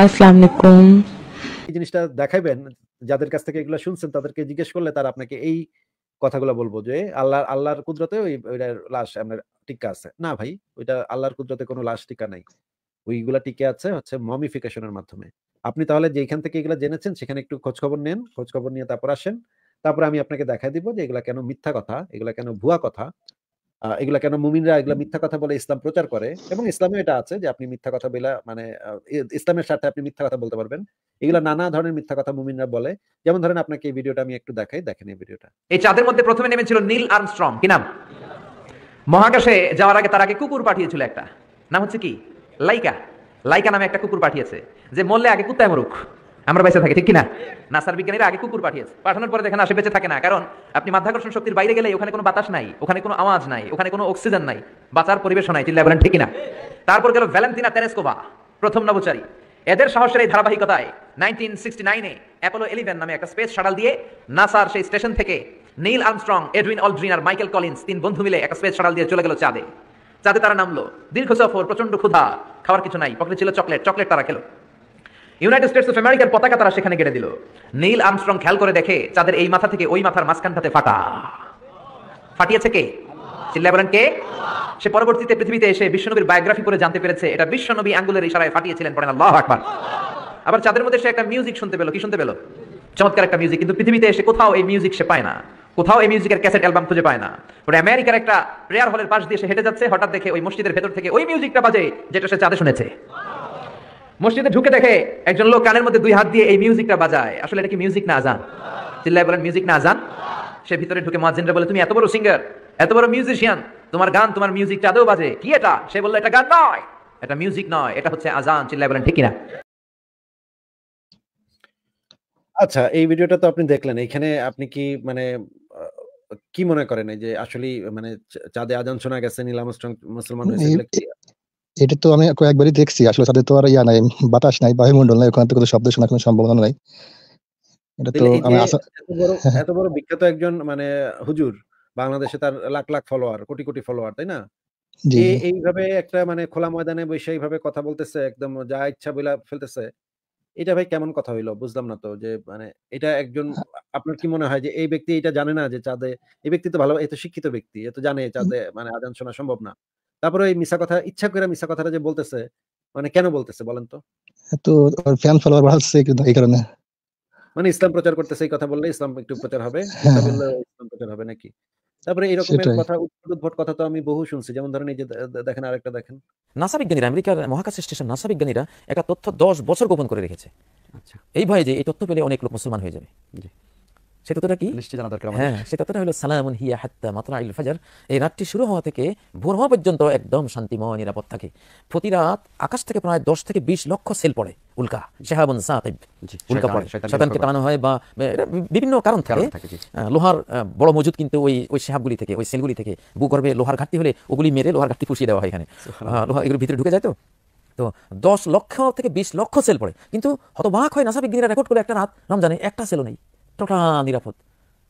আসসালামু এই জিনিসটা যাদের কাছ থেকে এগুলো শুনছেন তাদেরকে জিজ্ঞেস করলে আপনাকে এই কথাগুলো বলবো যে আল্লাহ আল্লাহর কুদরতে ওই লাশ আপনার আছে না ভাই ওইটা আল্লাহর কুদরতে কোনো লাশ টিকা নাই ওইগুলা টিকে আছে হচ্ছে মমিফিকেশনের মাধ্যমে আপনি তাহলে যেখান থেকে এগুলো জেনেছেন সেখানে একটু খোঁজ খবর নেন খোঁজ খবর নিয়ে তারপর আসেন তারপরে আমি আপনাকে দেখা দিব যে এগুলা কেন মিথ্যা কথা এগুলা কেন ভুয়া কথা এগুলা কেন মুমিনরা এগুলো মিথ্যা কথা বলে ইসলাম প্রচার করে এবং ইসলামে এটা আছে যে আপনি মিথ্যা কথা বলে মানে ইসলামের সাথে আপনি মিথ্যা কথা বলতে পারবেন এগুলা নানা ধরনের মিথ্যা কথা মুমিনরা বলে যেমন ধরেন আপনাকে এই ভিডিওটা আমি একটু দেখাই দেখেন এই ভিডিওটা এই চাঁদের মধ্যে প্রথমে নেমেছিল নীল আর্মস্ট্রং কি নাম মহাকাশে যাওয়ার আগে তার আগে কুকুর পাঠিয়েছিল একটা নাম হচ্ছে কি লাইকা লাইকা নামে একটা কুকুর পাঠিয়েছে যে মরলে আগে কুত্তায় মরুক আমরা বেঁচে থাকি ঠিক কিনা নাসার বিজ্ঞানীরা আগে কুকুর পাঠিয়েছে পাঠানোর পরে দেখেন আসে বেঁচে থাকে না কারণ আপনি মাধ্যাকর্ষণ শক্তির বাইরে গেলে ওখানে কোনো বাতাস নাই ওখানে কোনো আওয়াজ নাই ওখানে কোনো অক্সিজেন নাই বাঁচার পরিবেশ নাই চিল্লা বলেন ঠিক কিনা তারপর গেল ভ্যালেন্টিনা তেরেস্কোভা প্রথম নবচারী এদের সাহসের এই ধারাবাহিকতায় নাইনটিন সিক্সটি নাইনে অ্যাপোলো ইলেভেন নামে একটা স্পেস শাটাল দিয়ে নাসার সেই স্টেশন থেকে নীল আর্মস্ট্রং এডউইন অলড্রিন আর মাইকেল কলিন্স তিন বন্ধু মিলে একটা স্পেস শাটাল দিয়ে চলে গেল চাঁদে চাঁদে তারা নামলো দীর্ঘ সফর প্রচন্ড ক্ষুধা খাওয়ার কিছু নাই পকেটে ছিল চকলেট চকলেট তারা খেলো ইউনাইটেড স্টেটস অফ আমেরিকার পতাকা তারা সেখানে কেটে দিল নীল আমস্ট্রং খেয়াল করে দেখে চাঁদের এই মাথা থেকে ওই মাথার মাঝখানটাতে ফাটা ফাটিয়েছে কে চিল্লায় বলেন কে সে পরবর্তীতে পৃথিবীতে এসে বিশ্বনবীর বায়োগ্রাফি করে জানতে পেরেছে এটা বিশ্বনবী আঙ্গুলের ইশারায় ফাটিয়েছিলেন পড়েন আল্লাহ আকবার আবার চাঁদের মধ্যে সে একটা মিউজিক শুনতে পেলো কি শুনতে পেলো চমৎকার একটা মিউজিক কিন্তু পৃথিবীতে এসে কোথাও এই মিউজিক সে পায় না কোথাও এই মিউজিকের ক্যাসেট অ্যালবাম খুঁজে পায় না পরে আমেরিকার একটা প্রেয়ার হলের পাশ দিয়ে সে হেঁটে যাচ্ছে হঠাৎ দেখে ওই মসজিদের ভেতর থেকে ওই মিউজিকটা বাজে যেটা সে চাঁদে শুনেছে মসজিদে ঢুকে দেখে একজন লোক কানের মধ্যে দুই হাত দিয়ে এই মিউজিকটা বাজায় আসলে এটা কি মিউজিক না আজান চিল্লাই বলেন মিউজিক না আজান সে ভিতরে ঢুকে মহাজিনরা বলে তুমি এত বড় সিঙ্গার এত বড় মিউজিশিয়ান তোমার গান তোমার মিউজিকটা আদৌ বাজে কি এটা সে বললো এটা গান নয় এটা মিউজিক নয় এটা হচ্ছে আজান চিল্লাই বলেন ঠিক কিনা আচ্ছা এই ভিডিওটা তো আপনি দেখলেন এখানে আপনি কি মানে কি মনে করেন যে আসলে মানে চাঁদে আজান শোনা গেছে নীলাম মুসলমান হয়েছে এটা তো আমি কয়েকবারই দেখছি আসলে তাদের তো আর ইয়া নাই বাতাস নাই বায়ুমন্ডল নাই ওখানে থেকে কোনো শব্দ শোনার কোনো সম্ভাবনা নাই এটা তো আমি এত বড় বিখ্যাত একজন মানে হুজুর বাংলাদেশে তার লাখ লাখ ফলোয়ার কোটি কোটি ফলোয়ার তাই না এইভাবে একটা মানে খোলা ময়দানে বসে এইভাবে কথা বলতেছে একদম যা ইচ্ছা বলে ফেলতেছে এটা ভাই কেমন কথা হইলো বুঝলাম না তো যে মানে এটা একজন আপনার কি মনে হয় যে এই ব্যক্তি এটা জানে না যে চাঁদে এই ব্যক্তি তো ভালো এত শিক্ষিত ব্যক্তি এত জানে চাঁদে মানে আজান শোনা সম্ভব না তারপরে ওই মিশা কথা ইচ্ছা করে মিশা কথাটা যে বলতেছে মানে কেন বলতেছে বলেন তো তো ফ্যান ফলোয়ার বাড়ছে এই কারণে মানে ইসলাম প্রচার করতেছে এই কথা বললে ইসলাম একটু প্রচার হবে হ্যাঁ, হ্যাঁ। বললে ইসলাম প্রচার হবে নাকি তারপরে এরকমের কথা উদ্ভট কথা তো আমি বহু শুনছি যেমন ধরেন এই যে দেখেন আরেকটা দেখেন নাসা বিজ্ঞানীরা আমেরিকার মহাকাশ স্টেশন নাসা বিজ্ঞানীরা একটা তথ্য দশ বছর গোপন করে রেখেছে আচ্ছা এই ভয়ে যে এই তথ্য পেলে অনেক লোক মুসলমান হয়ে যাবে জি সে ততটা কি নিশ্চয় জানা দরকার হ্যাঁ সে ততটা হলো সালামুন হিয়া হাত্তা মাত্রা ফাজার এই রাতটি শুরু হওয়া থেকে ভোর হওয়া পর্যন্ত একদম শান্তিময় নিরাপদ থাকে প্রতি রাত আকাশ থেকে প্রায় দশ থেকে বিশ লক্ষ সেল পড়ে উল্কা শেহাবন উল্কা পড়ে টানানো হয় বা বিভিন্ন কারণ থাকে লোহার বড় মজুদ কিন্তু ওই ওই শেহাবগুলি থেকে ওই সেলগুলি থেকে ভূগর্ভে লোহার ঘাটতি হলে ওগুলি মেরে লোহার ঘাটতি পুষিয়ে দেওয়া হয় এখানে লোহা এগুলোর ভিতরে ঢুকে যায় তো তো দশ লক্ষ থেকে বিশ লক্ষ সেল পড়ে কিন্তু হতবাক হয় নাসাবিজ্ঞানীরা রেকর্ড করে একটা রাত রমজানে একটা সেলও নেই টোটাল নিরাপদ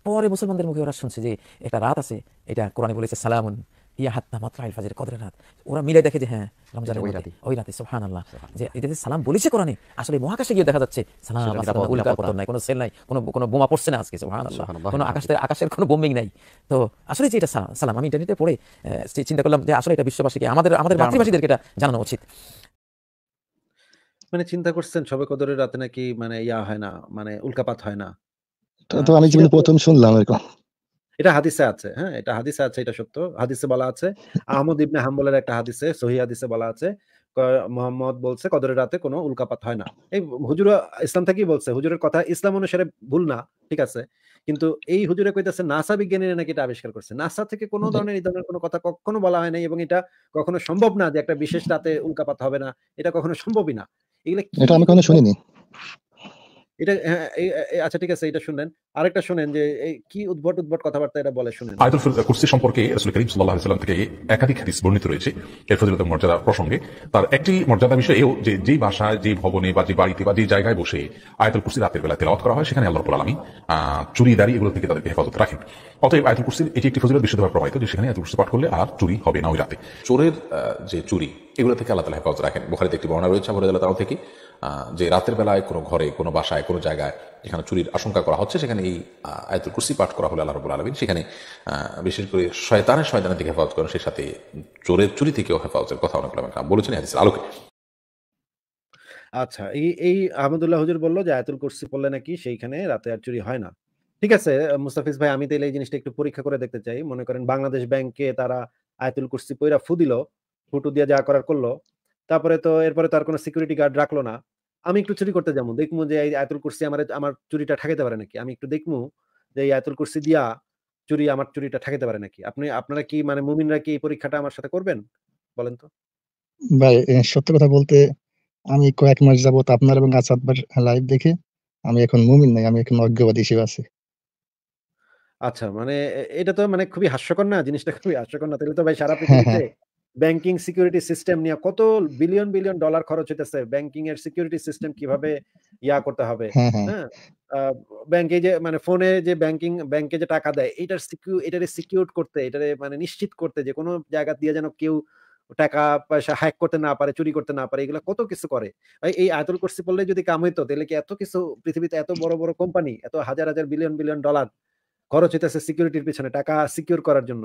পরে মুসলমানদের মুখে ওরা শুনছে যে একটা রাত আছে এটা কোরআনে বলেছে সালামুন ইয়া হাত না মাত্রা ইলফাজের ফাজের কদরের রাত ওরা মিলে দেখে যে হ্যাঁ রমজানের ওই রাতে ওই রাতে সোহান আল্লাহ যে এটাতে সালাম বলেছে কোরআনে আসলে মহাকাশে গিয়ে দেখা যাচ্ছে সালাম পতন নাই কোনো সেল নাই কোনো কোনো বোমা পড়ছে না আজকে সোহান আল্লাহ কোনো আকাশের আকাশের কোনো বোমিং নাই তো আসলে যে এটা সালাম আমি ইন্টারনেটে পড়ে চিন্তা করলাম যে আসলে এটা বিশ্ববাসীকে আমাদের আমাদের মাতৃভাষীদেরকে এটা জানানো উচিত মানে চিন্তা করছেন সবে কদরের রাতে নাকি মানে ইয়া হয় না মানে উল্কাপাত হয় না তো আমি প্রথম শুনলাম এরকম এটা হাদিসে আছে হ্যাঁ এটা হাদিসে আছে এটা সত্য হাদিসে বলা আছে আহমদ ইবনে হাম্বলের একটা হাদিসে সহি হাদিসে বলা আছে মোহাম্মদ বলছে কদরের রাতে কোনো উল্কাপাত হয় না এই হুজুর ইসলাম থেকেই বলছে হুজুরের কথা ইসলাম অনুসারে ভুল না ঠিক আছে কিন্তু এই হুজুরে কইতেছে নাসা বিজ্ঞানীরা নাকি এটা আবিষ্কার করছে নাসা থেকে কোনো ধরনের এই ধরনের কোনো কথা কখনো বলা হয় নাই এবং এটা কখনো সম্ভব না যে একটা বিশেষ রাতে উল্কাপাত হবে না এটা কখনো সম্ভবই না এগুলো এটা আমি কখনো শুনিনি এটা হ্যাঁ, আচ্ছা ঠিক আছে এটা শুনলেন আরেকটা শুনেন যে কি উদ্ভট উদ্ভট কথাবার্তা এটা বলে শুনেন আয়াতুল কুরসি সম্পর্কে রাসূল করিম সাল্লাল্লাহু আলাইহি সাল্লাম থেকে একাধিক হাদিস বর্ণিত রয়েছে এর মর্যাদা প্রসঙ্গে তার একটি মর্যাদা বিষয় এও যে যেই ভবনে বা যে বাড়িতে বা যে জায়গায় বসে আয়াতুল কুরসি রাতের বেলা তেলাওয়াত করা হয় সেখানে আল্লাহ রাব্বুল আলামিন চুরি দাড়ি এগুলো থেকে তাদেরকে হেফাজত রাখেন অতএব আয়াতুল কুরসির এটি একটি ফজিলত বিশেষভাবে প্রমাণিত যে সেখানে আয়াতুল কুরসি পাঠ করলে আর চুরি হবে না ওই রাতে চোরের যে চুরি এগুলো থেকে আল্লাহ তালা হেফাজত রাখেন বোখারিতে একটি বর্ণনা রয়েছে আবহাওয়া তালাও থেকে যে রাতের বেলায় কোনো ঘরে কোনো বাসায় কোনো জায়গায় যেখানে চুরির আশঙ্কা করা হচ্ছে সেখানে এই আয়তুল কুসি পাঠ করা হলে আল্লাহ রবুল আলমিন সেখানে বিশেষ করে শয়তানের শয়তানের থেকে হেফাজত করেন সেই সাথে চোরের চুরি থেকেও হেফাজতের কথা অনেক বলেছেন হাদিসের আলোকে আচ্ছা এই এই আহমদুল্লাহ হুজুর বললো যে আয়তুল কুরসি পড়লে নাকি সেইখানে রাতে আর চুরি হয় না ঠিক আছে মুস্তাফিজ ভাই আমি তাহলে এই জিনিসটা একটু পরীক্ষা করে দেখতে চাই মনে করেন বাংলাদেশ ব্যাংকে তারা আয়তুল কুরসি পইরা ফু দিল ফুটু দিয়ে যা করার করলো তারপরে তো এরপরে তো আর কোনো সিকিউরিটি গার্ড রাখলো না আমি একটু চুরি করতে যাবো দেখবো যে এই কুরসি আমার আমার চুরিটা ঠেকাতে পারে নাকি আমি একটু দেখবো যে এই আয়তুল কুরসি দিয়া চুরি আমার চুরিটা ঠেকাতে পারে নাকি আপনি আপনারা কি মানে মুমিনরা কি এই পরীক্ষাটা আমার সাথে করবেন বলেন তো ভাই সত্যি কথা বলতে আমি কয়েক মাস তো আপনার এবং আসাদ লাইভ দেখে আমি এখন মুমিন নাই আমি এখন অজ্ঞবাদী হিসেবে আছি আচ্ছা মানে এটা তো মানে খুবই হাস্যকর না জিনিসটা খুবই হাস্যকর না তাহলে তো ভাই সারা পৃথিবীতে ব্যাংকিং সিকিউরিটি সিস্টেম নিয়ে কত বিলিয়ন বিলিয়ন ডলার খরচ হইতেছে ব্যাংকিং এর সিকিউরিটি সিস্টেম কিভাবে ইয়া করতে হবে হ্যাঁ, হ্যাঁ।, হ্যাঁ? ব্যাংকে যে মানে ফোনে যে ব্যাংকিং ব্যাংকে যে টাকা দেয় এটার এটারে সিকিউর করতে এটারে মানে নিশ্চিত করতে যে কোনো জায়গা দিয়ে যেন কেউ টাকা পয়সা হ্যাক করতে না পারে চুরি করতে না পারে এগুলো কত কিছু করে এই আয়তুল কুরসি পড়লে যদি কাম হইতো তাহলে কি এত কিছু পৃথিবীতে এত বড় বড় কোম্পানি এত হাজার হাজার বিলিয়ন বিলিয়ন ডলার খরচ হইতেছে সিকিউরিটির পিছনে টাকা সিকিউর করার জন্য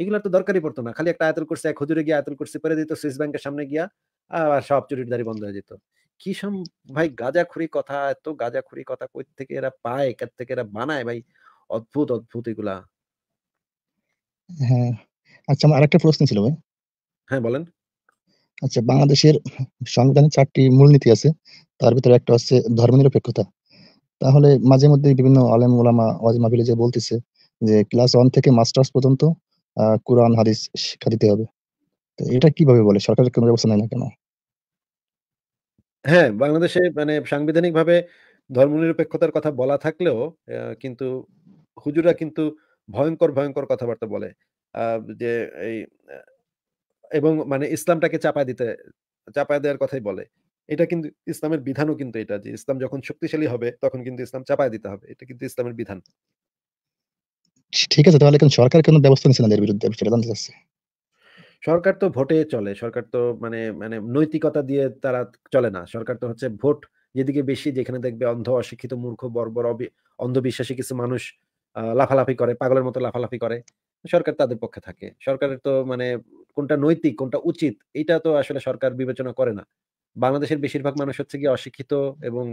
এগুলো তো দরকারই পড়তো না খালি একটা আয়তল করছে এক হুজুরে গিয়ে আয়তল করছে পেরে দিত সুইস ব্যাংকের সামনে গিয়া আর সব চুরির দাঁড়ি বন্ধ হয়ে যেত কি সম ভাই গাঁজাখুরি কথা এত গাঁজাখুরি কথা কই থেকে এরা পায় কার থেকে এরা বানায় ভাই অদ্ভুত অদ্ভুত এগুলা হ্যাঁ আচ্ছা আমার আরেকটা প্রশ্ন ছিল ভাই হ্যাঁ বলেন আচ্ছা বাংলাদেশের সংবিধানে চারটি মূলনীতি আছে তার ভিতরে একটা হচ্ছে ধর্মনিরপেক্ষতা তাহলে মাঝে মধ্যে বিভিন্ন আলেম ওলামা ওয়াজ মাহফিলে যে বলতেছে যে ক্লাস ওয়ান থেকে মাস্টার্স পর্যন্ত কোরআন হাদিস শিক্ষা দিতে হবে তো এটা কিভাবে বলে সরকারের কোনো ব্যবস্থা নেয় না কেন হ্যাঁ বাংলাদেশে মানে সাংবিধানিকভাবে ধর্মনিরপেক্ষতার কথা বলা থাকলেও কিন্তু হুজুরা কিন্তু ভয়ঙ্কর ভয়ঙ্কর কথাবার্তা বলে যে এই এবং মানে ইসলামটাকে চাপা দিতে চাপা দেওয়ার কথাই বলে এটা কিন্তু ইসলামের বিধানও কিন্তু এটা যে ইসলাম যখন শক্তিশালী হবে তখন কিন্তু ইসলাম চাপায় দিতে হবে এটা কিন্তু ইসলামের বিধান ঠিক আছে তাহলে কেন সরকার কেন ব্যবস্থা নিচ্ছে না এর বিরুদ্ধে সেটা জানতে চাচ্ছি সরকার তো ভোটে চলে সরকার তো মানে মানে নৈতিকতা দিয়ে তারা চলে না সরকার তো হচ্ছে ভোট যেদিকে বেশি যেখানে দেখবে অন্ধ অশিক্ষিত মূর্খ বর্বর অন্ধবিশ্বাসী কিছু মানুষ লাফালাফি করে পাগলের মতো লাফালাফি করে সরকার তাদের পক্ষে থাকে সরকারের তো মানে কোনটা নৈতিক কোনটা উচিত এটা তো আসলে সরকার বিবেচনা করে না বাংলাদেশের বেশিরভাগ মানুষ হচ্ছে গিয়ে অশিক্ষিত এবং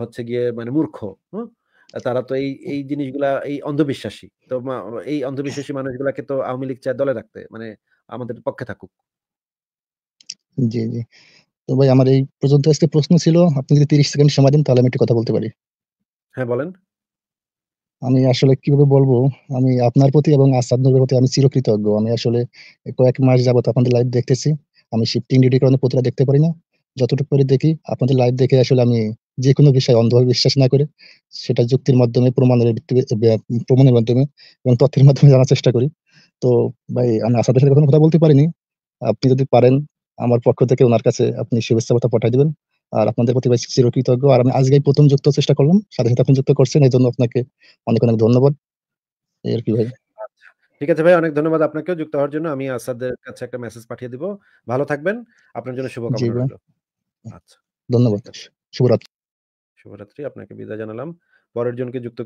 হচ্ছে গিয়ে মানে মূর্খ হ্যাঁ তারা তো এই এই জিনিসগুলা এই অন্ধবিশ্বাসী তো এই অন্ধবিশ্বাসী মানুষগুলাকে তো আওয়ামী লীগ চায় দলে রাখতে মানে আমাদের পক্ষে থাকুক জি জি তো ভাই আমার এই পর্যন্ত আজকে প্রশ্ন ছিল আপনি যদি তিরিশ সেকেন্ড সময় দেন তাহলে আমি একটু কথা বলতে পারি হ্যাঁ বলেন আমি আসলে কিভাবে বলবো আমি আপনার প্রতি এবং আসাদ নুরের প্রতি আমি চিরকৃতজ্ঞ আমি আসলে কয়েক মাস যাবত আপনাদের লাইভ দেখতেছি আমি শিফটিং ডিউটি কারণে প্রতিটা দেখতে পারি না যতটুকু করে দেখি আপনাদের লাইভ দেখে আসলে আমি যে কোনো বিষয়ে অন্ধভাবে বিশ্বাস না করে সেটা যুক্তির মাধ্যমে প্রমাণের প্রমাণের মাধ্যমে এবং তথ্যের মাধ্যমে জানার চেষ্টা করি তো ভাই আমি আসাদের সাথে কখনো কথা বলতে পারিনি আপনি যদি পারেন আমার পক্ষ থেকে ওনার কাছে আপনি শুভেচ্ছা কথা পাঠিয়ে দেবেন আর আপনাদের প্রতি ভাই চির কৃতজ্ঞ আর আমি আজকে প্রথম যুক্ত চেষ্টা করলাম সাথে সাথে আপনি যুক্ত করছেন এই জন্য আপনাকে অনেক অনেক ধন্যবাদ এর কি ভাই আচ্ছা, ঠিক আছে ভাই অনেক ধন্যবাদ আপনাকেও যুক্ত হওয়ার জন্য আমি আসাদের কাছে একটা মেসেজ পাঠিয়ে দিব ভালো থাকবেন আপনার জন্য শুভকামনা রইল আচ্ছা ধন্যবাদ শুভরাত্রি বরা ตรี আপনাকে বিদায় জানালাম বরের জন্য যুক্তি